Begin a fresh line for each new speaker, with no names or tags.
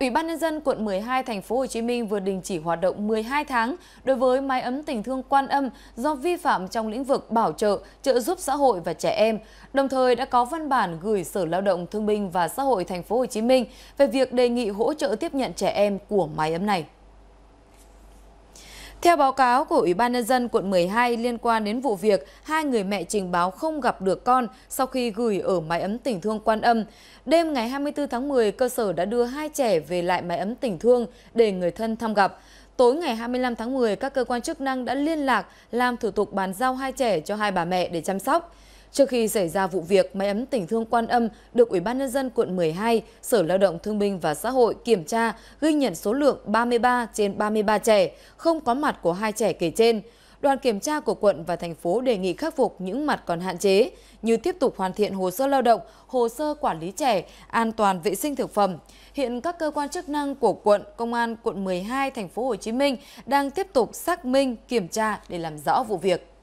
Ủy ban nhân dân quận 12 thành phố Hồ Chí Minh vừa đình chỉ hoạt động 12 tháng đối với mái ấm tình thương Quan Âm do vi phạm trong lĩnh vực bảo trợ, trợ giúp xã hội và trẻ em. Đồng thời đã có văn bản gửi Sở Lao động Thương binh và Xã hội thành phố Hồ Chí Minh về việc đề nghị hỗ trợ tiếp nhận trẻ em của mái ấm này. Theo báo cáo của Ủy ban Nhân dân quận 12 liên quan đến vụ việc hai người mẹ trình báo không gặp được con sau khi gửi ở mái ấm tỉnh thương quan âm, đêm ngày 24 tháng 10, cơ sở đã đưa hai trẻ về lại mái ấm tỉnh thương để người thân thăm gặp. Tối ngày 25 tháng 10, các cơ quan chức năng đã liên lạc làm thủ tục bàn giao hai trẻ cho hai bà mẹ để chăm sóc. Trước khi xảy ra vụ việc, máy ấm tỉnh thương Quan Âm được Ủy ban Nhân dân quận 12, Sở Lao động Thương binh và Xã hội kiểm tra ghi nhận số lượng 33 trên 33 trẻ, không có mặt của hai trẻ kể trên. Đoàn kiểm tra của quận và thành phố đề nghị khắc phục những mặt còn hạn chế như tiếp tục hoàn thiện hồ sơ lao động, hồ sơ quản lý trẻ, an toàn vệ sinh thực phẩm. Hiện các cơ quan chức năng của quận, công an quận 12 thành phố Hồ Chí Minh đang tiếp tục xác minh, kiểm tra để làm rõ vụ việc.